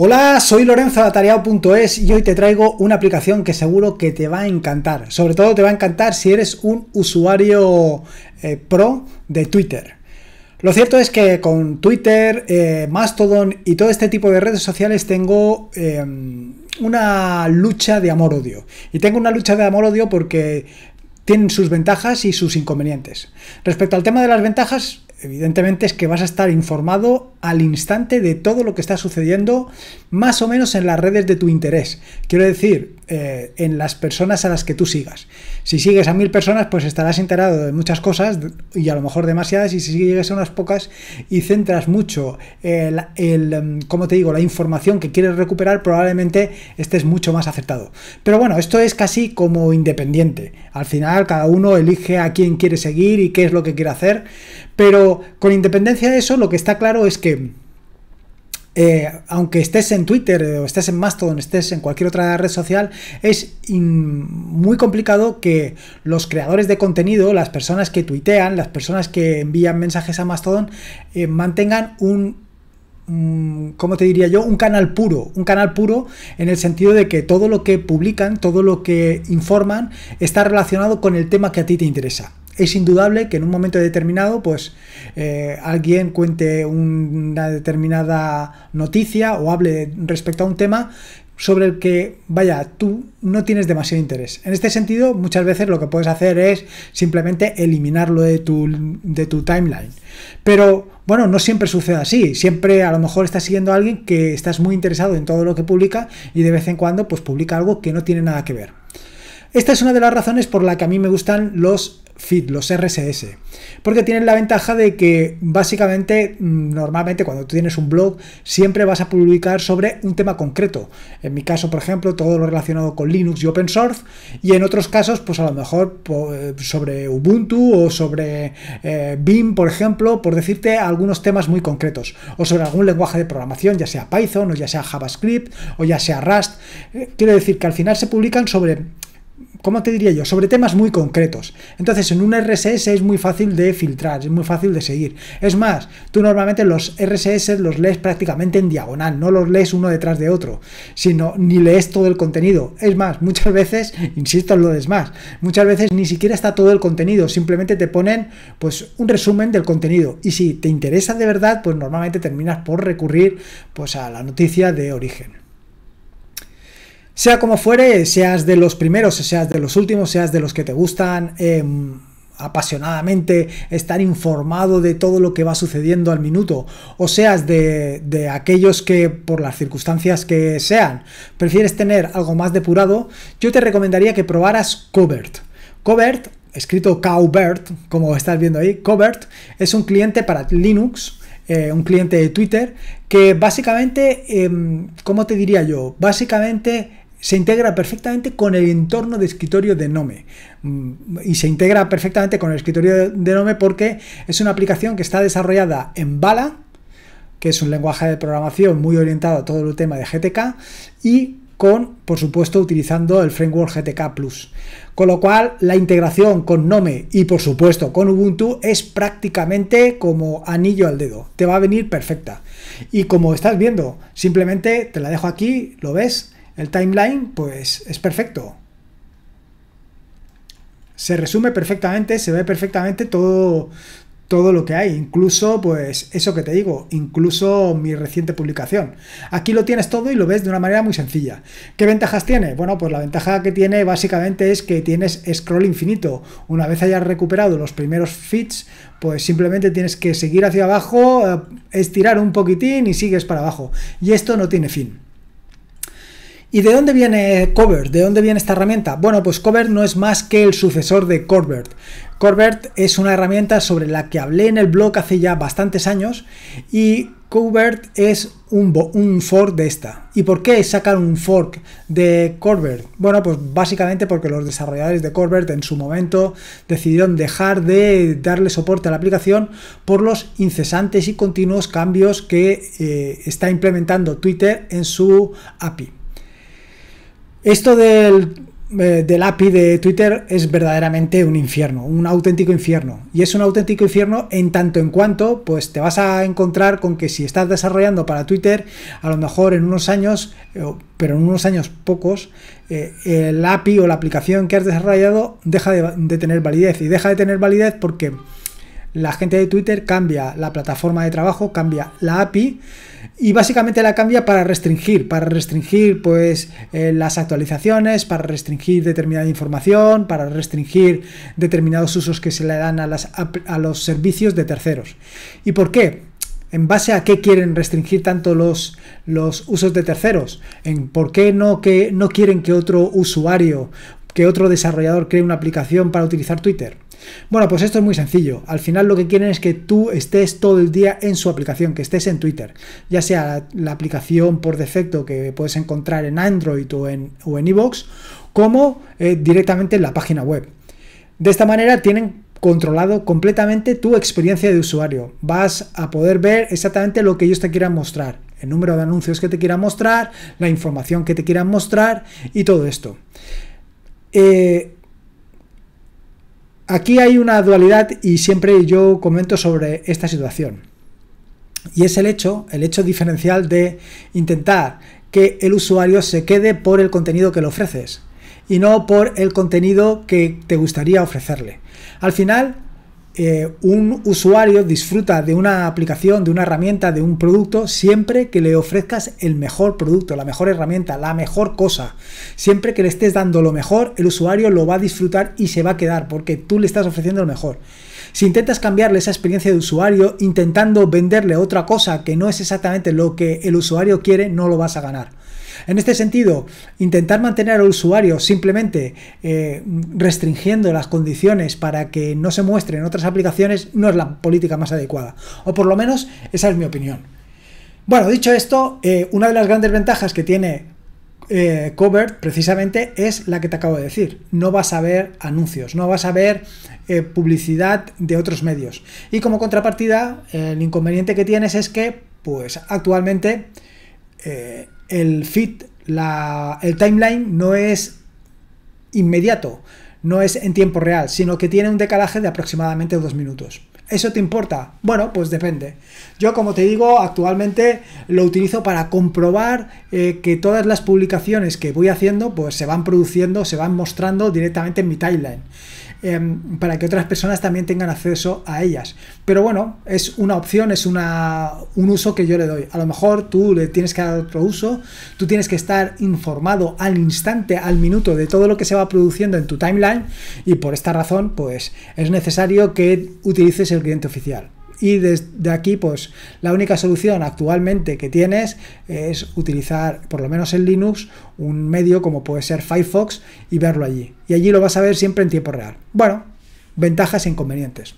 Hola, soy Lorenzo de Atareado.es y hoy te traigo una aplicación que seguro que te va a encantar. Sobre todo te va a encantar si eres un usuario eh, pro de Twitter. Lo cierto es que con Twitter, eh, Mastodon y todo este tipo de redes sociales tengo em, una lucha de amor-odio. Y tengo una lucha de amor-odio porque tienen sus ventajas y sus inconvenientes. Respecto al tema de las ventajas, evidentemente es que vas a estar informado al instante de todo lo que está sucediendo más o menos en las redes de tu interés. Quiero decir, eh, en las personas a las que tú sigas. Si sigues a mil personas, pues estarás enterado de muchas cosas y a lo mejor demasiadas. Y si sigues a unas pocas y centras mucho eh, el, el em, como te digo, la información que quieres recuperar, probablemente estés mucho más acertado. Pero bueno, esto es casi como independiente. Al final, cada uno elige a quién quiere seguir y qué es lo que quiere hacer. Pero con independencia de eso, lo que está claro es que eh, aunque estés en Twitter eh, o estés en Mastodon, estés en cualquier otra red social, es muy complicado que los creadores de contenido, las personas que tuitean, las personas que envían mensajes a Mastodon, eh, mantengan un, un, mm, ¿cómo te diría yo? Un canal puro, un canal puro en el sentido de que todo lo que publican, todo lo que informan, está relacionado con el tema que a ti te interesa. Es indudable que en un momento determinado, pues eh, alguien cuente una determinada noticia o hable respecto a un tema sobre el que, vaya, tú no tienes demasiado interés. En este sentido, muchas veces lo que puedes hacer es simplemente eliminarlo de tu, de tu timeline. Pero bueno, no siempre sucede así. Siempre a lo mejor estás siguiendo a alguien que estás muy interesado en todo lo que publica y de vez en cuando pues publica algo que no tiene nada que ver. Esta es una de las razones por la que a mí me gustan los feed, los RSS, porque tienen la ventaja de que básicamente mm, normalmente cuando tú tienes un blog siempre vas a publicar sobre un tema concreto. En mi caso, por ejemplo, todo lo relacionado con Linux y open source y en otros casos pues a lo mejor eh, sobre Ubuntu o sobre eh, BIM, por ejemplo, por decirte algunos temas muy concretos o sobre algún lenguaje de programación, ya sea Python o ya sea JavaScript o ya sea Rust. Eh, quiero decir que al final se publican sobre ¿cómo te diría yo? Sobre temas muy concretos. Entonces, en un RSS es muy fácil de filtrar, es muy fácil de seguir. Es más, tú normalmente los RSS los lees prácticamente en diagonal, no los lees uno detrás de otro, sino ni lees todo el contenido. Es más, muchas veces, insisto en lo de más, muchas veces ni siquiera está todo el contenido, simplemente te ponen pues un resumen del contenido. Y si te interesa de verdad, pues normalmente terminas por recurrir pues a la noticia de origen. Sea como fuere, seas de los primeros, seas de los últimos, seas de los que te gustan em, apasionadamente, estar informado de todo lo que va sucediendo al minuto, o seas de, aquellos que por las circunstancias que sean prefieres tener algo más depurado, yo te recomendaría que probaras Covert. Covert, escrito Cowbert, como estás viendo ahí, Covert es un cliente para Linux. Eh, un cliente de Twitter que básicamente, em, ¿cómo te diría yo? Básicamente se integra perfectamente con el entorno de escritorio de Nome. Mm, y se integra perfectamente con el escritorio de Nome porque es una aplicación que está desarrollada en Bala, que es un lenguaje de programación muy orientado a todo el tema de GTK, y con, por supuesto, utilizando el framework GTK Plus. Con lo cual, la integración con Nome y, por supuesto, con Ubuntu es prácticamente como anillo al dedo. Te va a venir perfecta. Y como estás viendo, simplemente te la dejo aquí, lo ves, el timeline, pues es perfecto. Se resume perfectamente, se ve perfectamente todo, todo lo que hay, incluso pues eso que te digo, incluso mi reciente publicación. Aquí lo tienes todo y lo ves de una manera muy sencilla. ¿Qué ventajas tiene? Bueno, pues la ventaja que tiene básicamente es que tienes scroll infinito. Una vez hayas recuperado los primeros feeds, pues simplemente tienes que seguir hacia abajo, eh, estirar un poquitín y sigues para abajo. Y esto no tiene fin. ¿Y de dónde viene Cover? ¿De dónde viene esta herramienta? Bueno, pues Cover no es más que el sucesor de Corbert. Corbert es una herramienta sobre la que hablé en el blog hace ya bastantes años y Covert es un, fork de esta. ¿Y por qué sacan un fork de Corbert? Bueno, pues básicamente porque los desarrolladores de Corbert en su momento decidieron dejar de darle soporte a la aplicación por los incesantes y continuos cambios que eh, está implementando Twitter en su API. Esto del, eh, del API de Twitter es verdaderamente un infierno, un auténtico infierno. Y es un auténtico infierno en tanto en cuanto, pues te vas a encontrar con que si estás desarrollando para Twitter, a lo mejor en unos años, eh, pero en unos años pocos, eh, el API o la aplicación que has desarrollado deja de tener validez. Y deja de tener validez porque la gente de Twitter cambia la plataforma de trabajo, cambia la API y básicamente la cambia para restringir, para restringir pues eh, las actualizaciones, para restringir determinada información, para restringir determinados usos que se le dan a, los servicios de terceros. ¿Y por qué? ¿En base a qué quieren restringir tanto los, los usos de terceros? ¿En por qué no, que, no quieren que otro usuario, que otro desarrollador cree una aplicación para utilizar Twitter? Bueno, pues esto es muy sencillo. Al final lo que quieren es que tú estés todo el día en su aplicación, que estés en Twitter, ya sea la, aplicación por defecto que puedes encontrar en Android o en, como eh, directamente en la página web. De esta manera tienen controlado completamente tu experiencia de usuario. Vas a poder ver exactamente lo que ellos te quieran mostrar, el número de anuncios que te quieran mostrar, la información que te quieran mostrar y todo esto. Eh, Aquí hay una dualidad y siempre yo comento sobre esta situación. Y es el hecho, el hecho diferencial de intentar que el usuario se quede por el contenido que le ofreces y no por el contenido que te gustaría ofrecerle. Al final, eh, un usuario disfruta de una aplicación, de una herramienta, de un producto, siempre que le ofrezcas el mejor producto, la mejor herramienta, la mejor cosa. Siempre que le estés dando lo mejor, el usuario lo va a disfrutar y se va a quedar porque tú le estás ofreciendo lo mejor. Si intentas cambiarle esa experiencia de usuario intentando venderle otra cosa que no es exactamente lo que el usuario quiere, no lo vas a ganar. En este sentido, intentar mantener al usuario simplemente eh, restringiendo las condiciones para que no se muestren otras aplicaciones no es la política más adecuada. O por lo menos esa es mi opinión. Bueno, dicho esto, eh, una de las grandes ventajas que tiene eh, Covert precisamente es la que te acabo de decir. No vas a ver anuncios, no vas a ver eh, publicidad de otros medios. Y como contrapartida, el inconveniente que tienes es que, pues actualmente el fit el timeline no es inmediato, no es en tiempo real, sino que tiene un decalaje de aproximadamente dos minutos. ¿Eso te importa? Bueno, pues depende. Yo, como te digo, actualmente lo utilizo para comprobar eh, que todas las publicaciones que voy haciendo, pues se van produciendo, se van mostrando directamente en mi timeline. Em, para que otras personas también tengan acceso a ellas. Pero bueno, es una opción, es una, un uso que yo le doy. A lo mejor tú le tienes que dar otro uso, tú tienes que estar informado al instante, al minuto de todo lo que se va produciendo en tu timeline y por esta razón pues es necesario que utilices el cliente oficial. Y desde aquí, pues la única solución actualmente que tienes es utilizar, por lo menos en Linux, un medio como puede ser Firefox y verlo allí. Y allí lo vas a ver siempre en tiempo real. Bueno, ventajas e inconvenientes.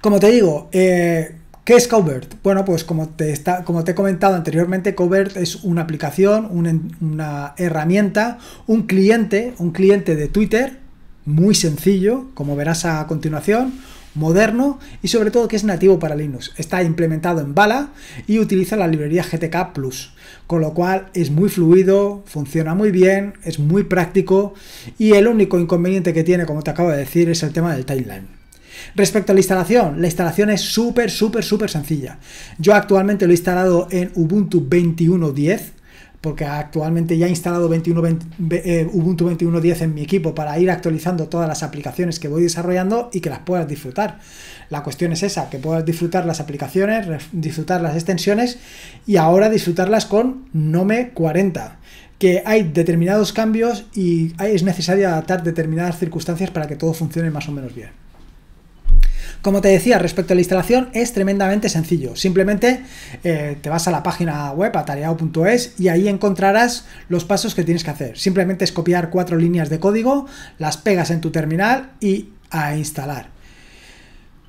Como te digo, eh, ¿Qué es Covert? Bueno, pues como te, está, como te he comentado anteriormente, Covert es una aplicación, una, herramienta, un cliente, un cliente de Twitter, muy sencillo, como verás a continuación, moderno y sobre todo que es nativo para Linux. Está implementado en Bala y utiliza la librería GTK Plus, con lo cual es muy fluido, funciona muy bien, es muy práctico y el único inconveniente que tiene, como te acabo de decir, es el tema del timeline. Respecto a la instalación, la instalación es súper, súper, súper sencilla. Yo actualmente lo he instalado en Ubuntu 21.10 porque actualmente ya he instalado eh, Ubuntu 21.10 en mi equipo para ir actualizando todas las aplicaciones que voy desarrollando y que las puedas disfrutar. La cuestión es esa, que puedas disfrutar las aplicaciones, disfrutar las extensiones y ahora disfrutarlas con Nome 40 que hay determinados cambios y es necesario adaptar determinadas circunstancias para que todo funcione más o menos bien. Como te decía, respecto a la instalación, es tremendamente sencillo. Simplemente eh, te vas a la página web, atareado.es, y ahí encontrarás los pasos que tienes que hacer. Simplemente es copiar cuatro líneas de código, las pegas en tu terminal y a instalar.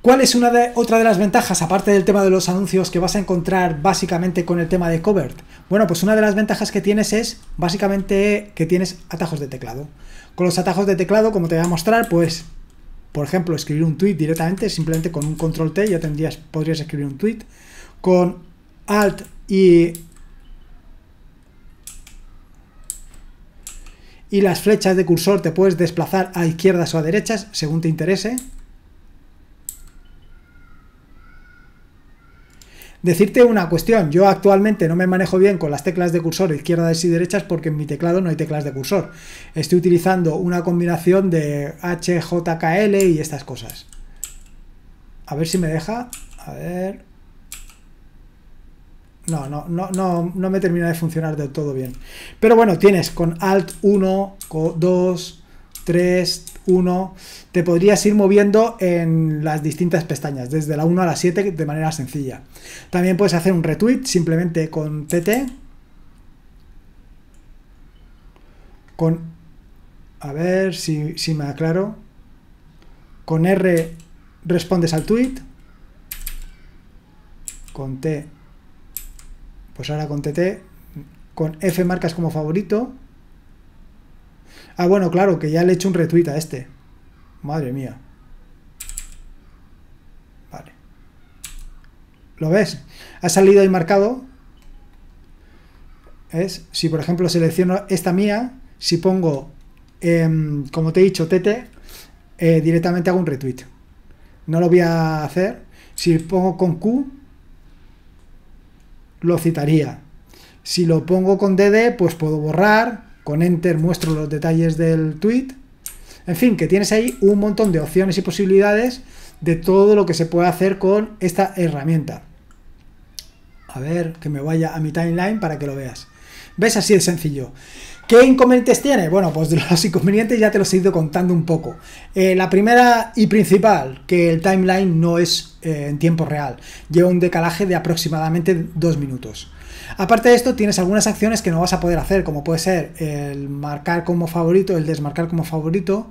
¿Cuál es una de, otra de las ventajas, aparte del tema de los anuncios que vas a encontrar básicamente con el tema de Covert? Bueno, pues una de las ventajas que tienes es básicamente que tienes atajos de teclado. Con los atajos de teclado, como te voy a mostrar, pues por ejemplo, escribir un tweet directamente, simplemente con un control T ya tendrías, podrías escribir un tweet. Con Alt y, y las flechas de cursor te puedes desplazar a izquierdas o a derechas según te interese. Decirte una cuestión, yo actualmente no me manejo bien con las teclas de cursor izquierdas y derechas porque en mi teclado no hay teclas de cursor. Estoy utilizando una combinación de HJKL y estas cosas. A ver si me deja. A ver. No, no, no, no, no me termina de funcionar del todo bien. Pero bueno, tienes con Alt 1, 2, 3, 1, te podrías ir moviendo en las distintas pestañas, desde la 1 a la 7 de manera sencilla. También puedes hacer un retweet simplemente con TT, con, a ver si, si me aclaro, con R respondes al tweet, con T, pues ahora con TT, con F marcas como favorito, Ah, bueno, claro, que ya le he hecho un retweet a este. Madre mía. Vale. ¿Lo ves? Ha salido ahí marcado. ¿Ves? Si, por ejemplo, selecciono esta mía, si pongo, em, como te he dicho, TT, eh, directamente hago un retweet. No lo voy a hacer. Si pongo con Q, lo citaría. Si lo pongo con DD, pues puedo borrar, con Enter muestro los detalles del tweet. En fin, que tienes ahí un montón de opciones y posibilidades de todo lo que se puede hacer con esta herramienta. A ver, que me vaya a mi timeline para que lo veas. ¿Ves? Así de sencillo. ¿Qué inconvenientes tiene? Bueno, pues los inconvenientes ya te los he ido contando un poco. Eh, la primera y principal, que el timeline no es eh, en tiempo real. Lleva un decalaje de aproximadamente dos minutos. Aparte de esto, tienes algunas acciones que no vas a poder hacer, como puede ser el marcar como favorito, el desmarcar como favorito.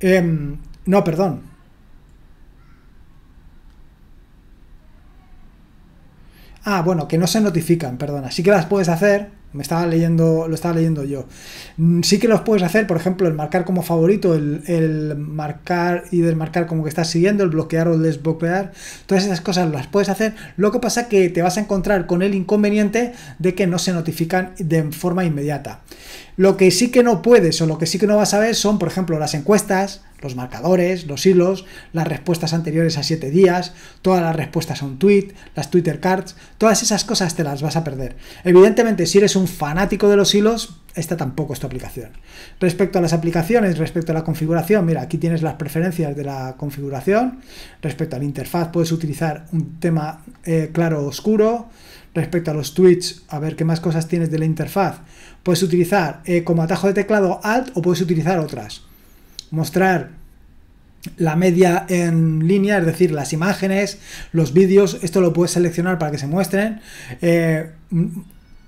Em, no, perdón. Ah, bueno, que no se notifican, perdón, así que las puedes hacer, me estaba leyendo, lo estaba leyendo yo. Mm, sí que los puedes hacer, por ejemplo, el marcar como favorito, el, marcar y desmarcar como que estás siguiendo, el bloquear o desbloquear. Todas esas cosas las puedes hacer. Lo que pasa que te vas a encontrar con el inconveniente de que no se notifican de forma inmediata. Lo que sí que no puedes o lo que sí que no vas a ver son, por ejemplo, las encuestas, los marcadores, los hilos, las respuestas anteriores a 7 días, todas las respuestas a un tweet, las Twitter cards, todas esas cosas te las vas a perder. Evidentemente, si eres un fanático de los hilos, esta tampoco es tu aplicación. Respecto a las aplicaciones, respecto a la configuración, mira, aquí tienes las preferencias de la configuración. Respecto a la interfaz, puedes utilizar un tema eh, claro o oscuro. Respecto a los tweets, a ver qué más cosas tienes de la interfaz. Puedes utilizar eh, como atajo de teclado Alt o puedes utilizar otras mostrar la media en línea, es decir, las imágenes, los vídeos, esto lo puedes seleccionar para que se muestren. Eh,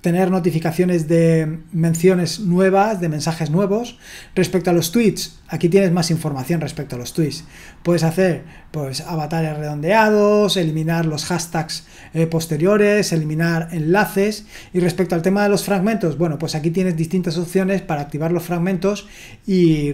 tener notificaciones de menciones nuevas, de mensajes nuevos. Respecto a los tweets, aquí tienes más información respecto a los tweets. Puedes hacer pues, avatares redondeados, eliminar los hashtags eh, posteriores, eliminar enlaces. Y respecto al tema de los fragmentos, bueno, pues aquí tienes distintas opciones para activar los fragmentos y,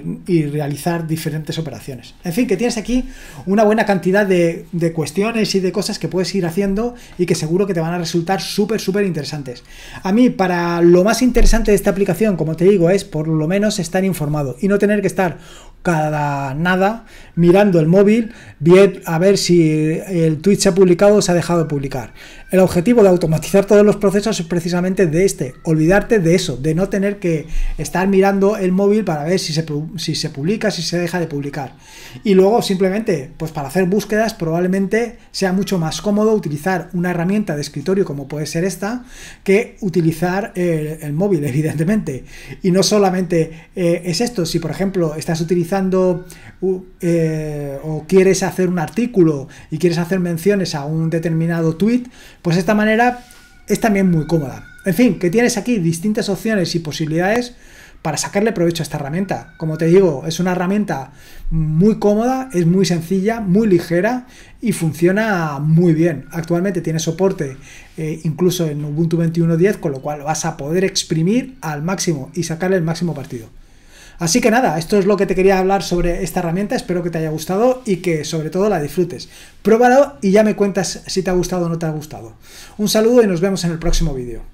realizar diferentes operaciones. En fin, que tienes aquí una buena cantidad de, de cuestiones y de cosas que puedes ir haciendo y que seguro que te van a resultar súper, súper interesantes. A mí, para lo más interesante de esta aplicación, como te digo, es por lo menos estar informado y no tener que estar cada nada mirando el móvil a ver si el tweet se ha publicado o se ha dejado de publicar. El objetivo de automatizar todos los procesos es precisamente de este, olvidarte de eso, de no tener que estar mirando el móvil para ver si se, publica, si se deja de publicar. Y luego simplemente, pues para hacer búsquedas probablemente sea mucho más cómodo utilizar una herramienta de escritorio como puede ser esta que utilizar eh, el, móvil, evidentemente. Y no solamente eh, es esto, si por ejemplo estás utilizando eh, o quieres hacer un artículo y quieres hacer menciones a un determinado tweet, pues esta manera es también muy cómoda. En fin, que tienes aquí distintas opciones y posibilidades para sacarle provecho a esta herramienta. Como te digo, es una herramienta muy cómoda, es muy sencilla, muy ligera y funciona muy bien. Actualmente tiene soporte eh, incluso en Ubuntu 21.10, con lo cual vas a poder exprimir al máximo y sacarle el máximo partido. Así que nada, esto es lo que te quería hablar sobre esta herramienta, espero que te haya gustado y que sobre todo la disfrutes. Pruébalo y ya me cuentas si te ha gustado o no te ha gustado. Un saludo y nos vemos en el próximo vídeo.